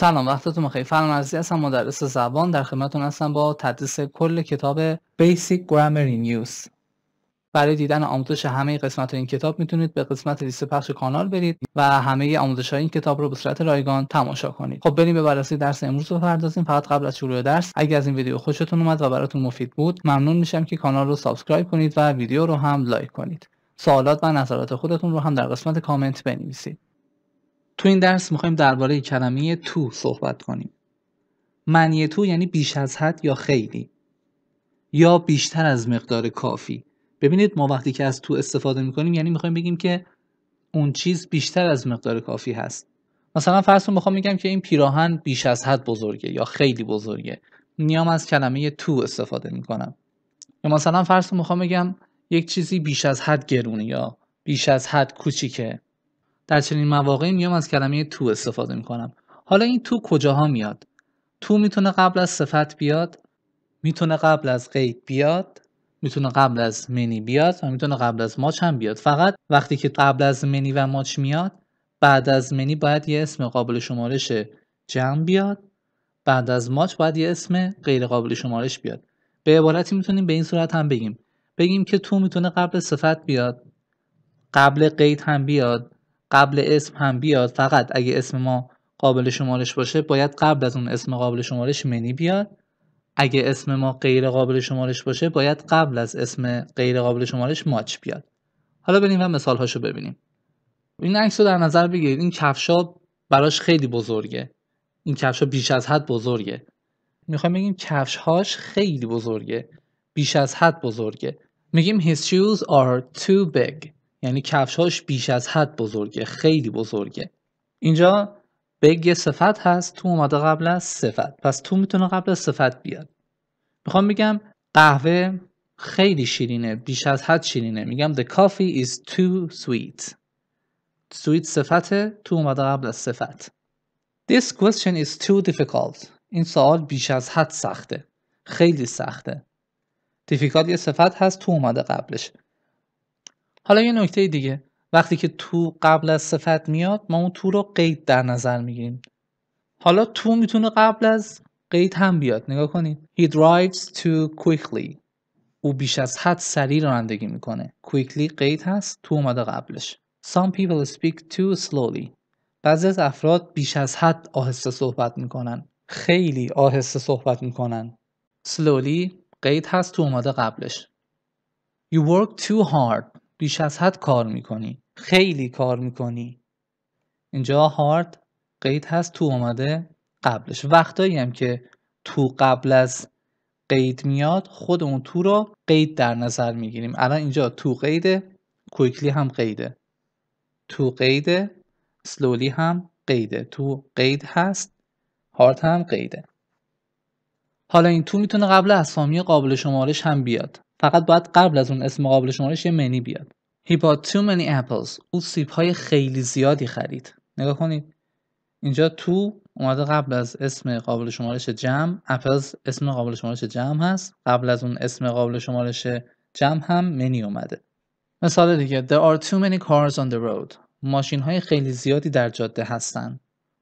سلام وقتتون بخیر فرمان عزیزی هستم مدرس زبان در خدمتتون هستم با تدریس کل کتاب Basic Grammar in Use برای دیدن آموزش همه قسمت این کتاب میتونید به قسمت لیست پخش کانال برید و همه آموزش های این کتاب رو به صورت رایگان تماشا کنید خب بریم به بررسی درس امروز بپردازیم فقط قبل از شروع درس اگر از این ویدیو خوشتون اومد و براتون مفید بود ممنون میشم که کانال رو سابسکرایب کنید و ویدیو رو هم لایک کنید سوالات و نظرات خودتون رو هم در قسمت کامنت بنویسید تو این درس میخوایم درباره کلمه تو صحبت کنیم معنی تو یعنی بیش از حد یا خیلی یا بیشتر از مقدار کافی ببینید ما وقتی که از تو استفاده میکنیم یعنی میخوایم بگیم که اون چیز بیشتر از مقدار کافی هست مثلا فرض کن میخوام بگم که این پیراهن بیش از حد بزرگه یا خیلی بزرگه نیام از کلمه تو استفاده میکنم یا مثلا فرض کن میخوام بگم یک چیزی بیش از حد گرونه یا بیش از حد کوچیکه در چنین مواقعی میام از کلمه تو استفاده میکنم حالا این تو کجاها میاد تو میتونه قبل از صفت بیاد میتونه قبل از قید بیاد میتونه قبل از منی بیاد و میتونه قبل از ماچ هم بیاد فقط وقتی که قبل از منی و ماچ میاد بعد از منی باید یه اسم قابل شمارش جمع بیاد بعد از ماچ باید یه اسم غیر قابل شمارش بیاد به عبارتی میتونیم به این صورت هم بگیم بگیم که تو میتونه قبل صفت بیاد قبل قید هم بیاد قبل اسم هم بیاد فقط اگه اسم ما قابل شمارش باشه باید قبل از اون اسم قابل شمارش منی بیاد اگه اسم ما غیر قابل شمارش باشه باید قبل از اسم غیر قابل شمارش ماچ بیاد حالا بریم و مثال هاشو ببینیم این عکس رو در نظر بگیرید این کفشا براش خیلی بزرگه این کفشا بیش از حد بزرگه میخوایم بگیم کفش هاش خیلی بزرگه بیش از حد بزرگه میگیم his shoes are too big یعنی کفشهاش بیش از حد بزرگه خیلی بزرگه اینجا بگ صفت هست تو اومده قبل از صفت پس تو میتونه قبل از صفت بیاد میخوام بگم قهوه خیلی شیرینه بیش از حد شیرینه میگم the coffee is too sweet sweet صفته تو اومده قبل از صفت this question is too difficult این سوال بیش از حد سخته خیلی سخته difficult یه صفت هست تو اومده قبلش حالا یه نکته دیگه وقتی که تو قبل از صفت میاد ما اون تو رو قید در نظر میگیریم حالا تو میتونه قبل از قید هم بیاد نگاه کنید He drives too quickly او بیش از حد سریع رانندگی میکنه quickly قید هست تو اومده قبلش Some people speak too slowly بعضی از افراد بیش از حد آهسته صحبت میکنن خیلی آهسته صحبت میکنن slowly قید هست تو اومده قبلش You work too hard بیش از حد کار میکنی خیلی کار میکنی اینجا هارد قید هست تو اومده قبلش وقتایی هم که تو قبل از قید میاد خودمون تو رو قید در نظر میگیریم الان اینجا تو قیده کویکلی هم قیده تو قیده سلولی هم قیده تو قید هست هارد هم قیده حالا این تو میتونه قبل اسامی قابل شمارش هم بیاد فقط باید قبل از اون اسم قابل شمارش یه منی بیاد He bought too many apples او سیب های خیلی زیادی خرید نگاه کنید اینجا تو اومده قبل از اسم قابل شمارش جمع اپلز اسم قابل شمارش جمع هست قبل از اون اسم قابل شمارش جمع هم منی اومده مثال دیگه There are too many cars on the road ماشین های خیلی زیادی در جاده هستن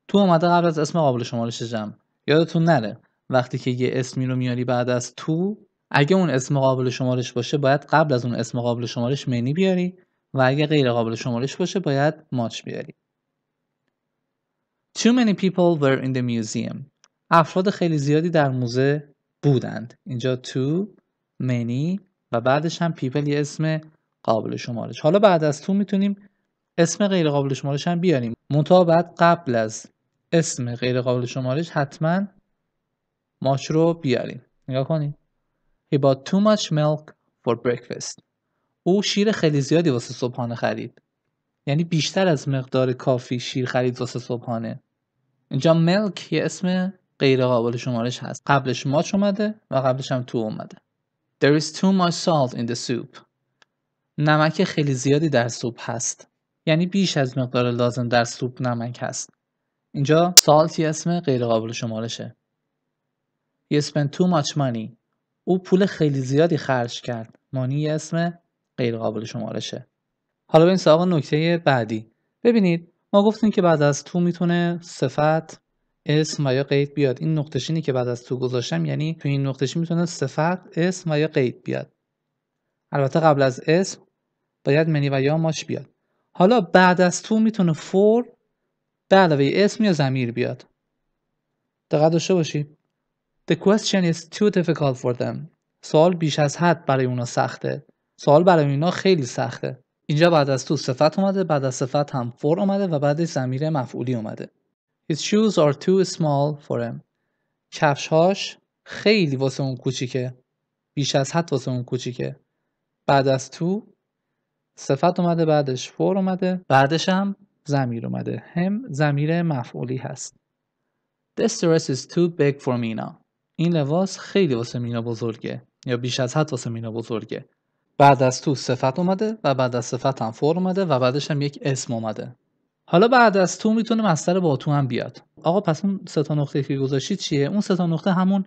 تو اومده قبل از اسم قابل شمارش جمع یادتون نره وقتی که یه اسمی رو میاری بعد از تو اگه اون اسم قابل شمارش باشه باید قبل از اون اسم قابل شمارش منی بیاری و اگه غیر قابل شمارش باشه باید ماچ بیاری Too many people were in the museum افراد خیلی زیادی در موزه بودند اینجا too many و بعدش هم people یه اسم قابل شمارش حالا بعد از تو میتونیم اسم غیر قابل شمارش هم بیاریم مطابق قبل از اسم غیر قابل شمارش حتما ماچ رو بیاریم نگاه کنید He bought too much milk for breakfast. او شیر خیلی زیادی واسه صبحانه خرید. یعنی بیشتر از مقدار کافی شیر خرید واسه صبحانه. اینجا ملک یه اسم غیر قابل شمارش هست. قبلش ماچ اومده و قبلش هم تو اومده. There is too much salt in the soup. نمک خیلی زیادی در سوپ هست. یعنی بیش از مقدار لازم در سوپ نمک هست. اینجا سالت یه اسم غیر قابل شمارشه. He spent too much money او پول خیلی زیادی خرج کرد مانی اسم غیر قابل شمارشه حالا به این سوال نکته بعدی ببینید ما گفتیم که بعد از تو میتونه صفت اسم و یا قید بیاد این نقطشینی که بعد از تو گذاشتم یعنی تو این نقطشین میتونه صفت اسم و یا قید بیاد البته قبل از اسم باید منی و یا ماش بیاد حالا بعد از تو میتونه فور به علاوه اسم یا زمیر بیاد دقت داشته باشید The question is too difficult for them. سوال بیش از حد برای اونا سخته. سوال برای اونا خیلی سخته. اینجا بعد از تو صفت اومده بعد از صفت هم فور اومده و بعد زمیر مفعولی اومده. His shoes are too small for him. کفشهاش خیلی واسه اون کوچیکه. بیش از حد واسه اون کوچیکه. بعد از تو صفت اومده بعدش فور اومده بعدش هم زمیر اومده. هم زمیر مفعولی هست. This dress is too big for me now. این لباس خیلی واسه مینا بزرگه یا بیش از حد واسه مینا بزرگه بعد از تو صفت اومده و بعد از صفت هم فور اومده و بعدش هم یک اسم اومده حالا بعد از تو میتونه مستر با تو هم بیاد آقا پس اون سه تا نقطه که گذاشتی چیه اون سه تا نقطه همون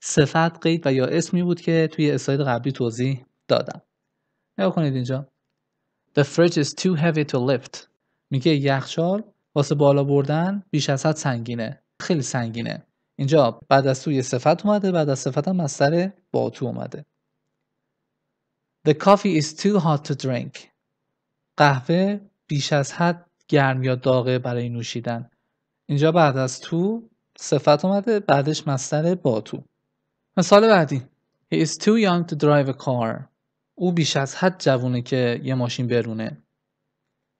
صفت قید و یا اسمی بود که توی اسلاید قبلی توضیح دادم نگاه کنید اینجا The fridge is too heavy to lift میگه یخچال واسه بالا بردن بیش از حد سنگینه خیلی سنگینه اینجا بعد از تو صفت اومده بعد از صفت هم از سر با تو اومده The coffee is too hot to drink قهوه بیش از حد گرم یا داغه برای نوشیدن اینجا بعد از تو صفت اومده بعدش مستر با تو مثال بعدی He is too young to drive a car او بیش از حد جوونه که یه ماشین برونه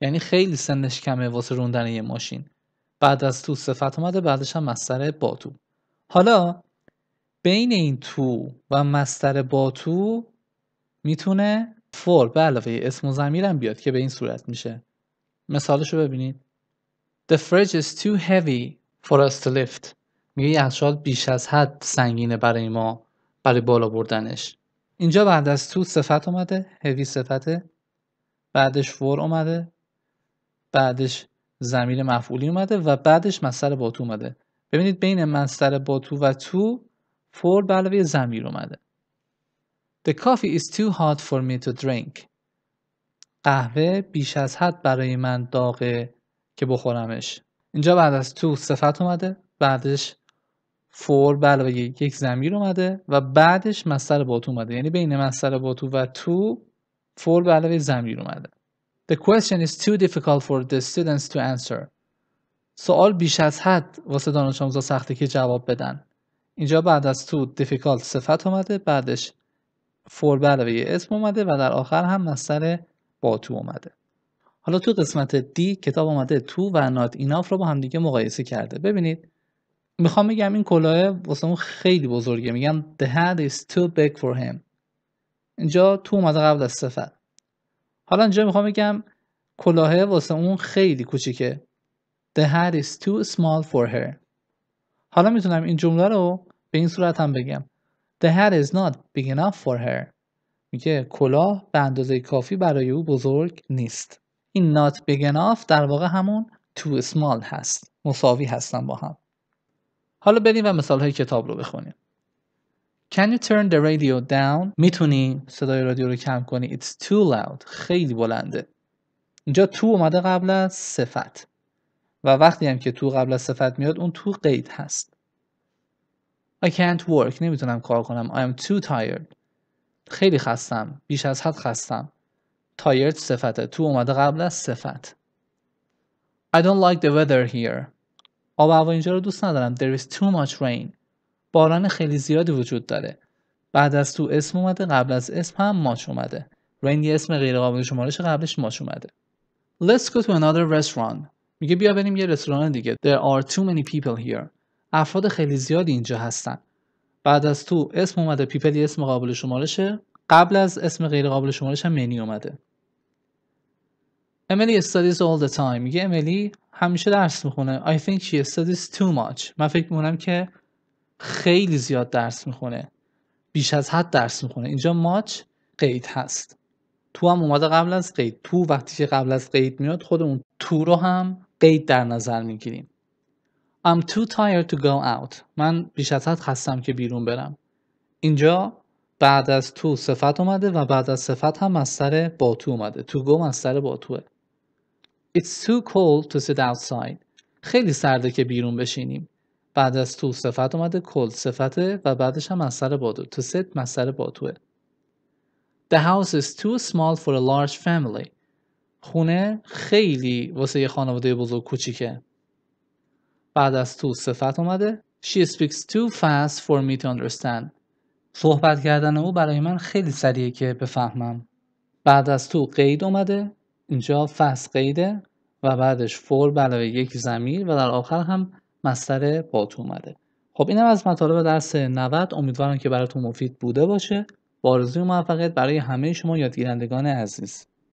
یعنی خیلی سنش کمه واسه روندن یه ماشین بعد از تو صفت اومده بعدش هم مستر با تو حالا بین این تو و مستر با تو میتونه فور به علاوه اسم و زمیرم بیاد که به این صورت میشه مثالش رو ببینید The fridge is too heavy for us to lift میگه یه بیش از حد سنگینه برای ما برای بالا بردنش اینجا بعد از تو صفت اومده heavy صفته بعدش فور اومده بعدش زمیر مفعولی اومده و بعدش با تو اومده ببینید بین مصدر با تو و تو فور به علاوه زمیر اومده The coffee is too hot for me to drink قهوه بیش از حد برای من داغه که بخورمش اینجا بعد از تو صفت اومده بعدش فور به علاوه یک زمیر اومده و بعدش مصدر با تو اومده یعنی بین مصدر با تو و تو فور به علاوه زمیر اومده The question is too difficult for the students to answer سوال بیش از حد واسه دانش آموزا سخته که جواب بدن اینجا بعد از تو دیفیکالت صفت اومده بعدش فور برای اسم اومده و در آخر هم مستر با تو اومده حالا تو قسمت دی کتاب اومده تو و نات ایناف رو با هم دیگه مقایسه کرده ببینید میخوام بگم این کلاه واسه اون خیلی بزرگه میگم the head is too big for him اینجا تو اومده قبل از صفت حالا اینجا میخوام بگم کلاه واسه اون خیلی کوچیکه The hat is too small for her. حالا میتونم این جمله رو به این صورت هم بگم. The hat is not big enough for her. میگه کلاه به اندازه کافی برای او بزرگ نیست. این not big enough در واقع همون too small هست. مساوی هستن با هم. حالا بریم و مثال های کتاب رو بخونیم. Can you turn the radio down? میتونی صدای رادیو رو کم کنی. It's too loud. خیلی بلنده. اینجا تو اومده قبل از صفت. و وقتی هم که تو قبل از صفت میاد اون تو قید هست I can't work نمیتونم کار کنم I am too tired خیلی خستم بیش از حد خستم tired صفته تو اومده قبل از صفت I don't like the weather here آب هوا اینجا رو دوست ندارم There is too much rain باران خیلی زیادی وجود داره بعد از تو اسم اومده قبل از اسم هم ماچ اومده رین یه اسم غیر قابل شمارش قبلش ماش اومده Let's go to another restaurant میگه بیا بریم یه رستوران دیگه There are too many people here افراد خیلی زیادی اینجا هستن بعد از تو اسم اومده پیپل اسم قابل شمارشه قبل از اسم غیر قابل شمارش هم منی اومده امیلی studies all the time میگه امیلی همیشه درس میخونه I think she studies too much من فکر میکنم که خیلی زیاد درس میخونه بیش از حد درس میخونه اینجا ماچ قید هست تو هم اومده قبل از قید تو وقتی که قبل از قید میاد خود اون تو رو هم قید در نظر میگیریم I'm too tired to go out من بیش از حد خستم که بیرون برم اینجا بعد از تو صفت اومده و بعد از صفت هم مستر با تو اومده تو گو مستر با توه It's too cold to sit outside خیلی سرده که بیرون بشینیم بعد از تو صفت اومده cold صفته و بعدش هم مستر با تو تو sit مستر با توه The house is too small for a large family. خونه خیلی واسه یه خانواده بزرگ کوچیکه. بعد از تو صفت اومده. She speaks too fast for me to understand. صحبت کردن او برای من خیلی سریعه که بفهمم. بعد از تو قید اومده. اینجا فست قیده و بعدش فور علاوه یک زمیر و در آخر هم مستر تو اومده. خب اینم از مطالب درس 90 امیدوارم که براتون مفید بوده باشه. با آرزوی موفقیت برای همه شما یادگیرندگان عزیز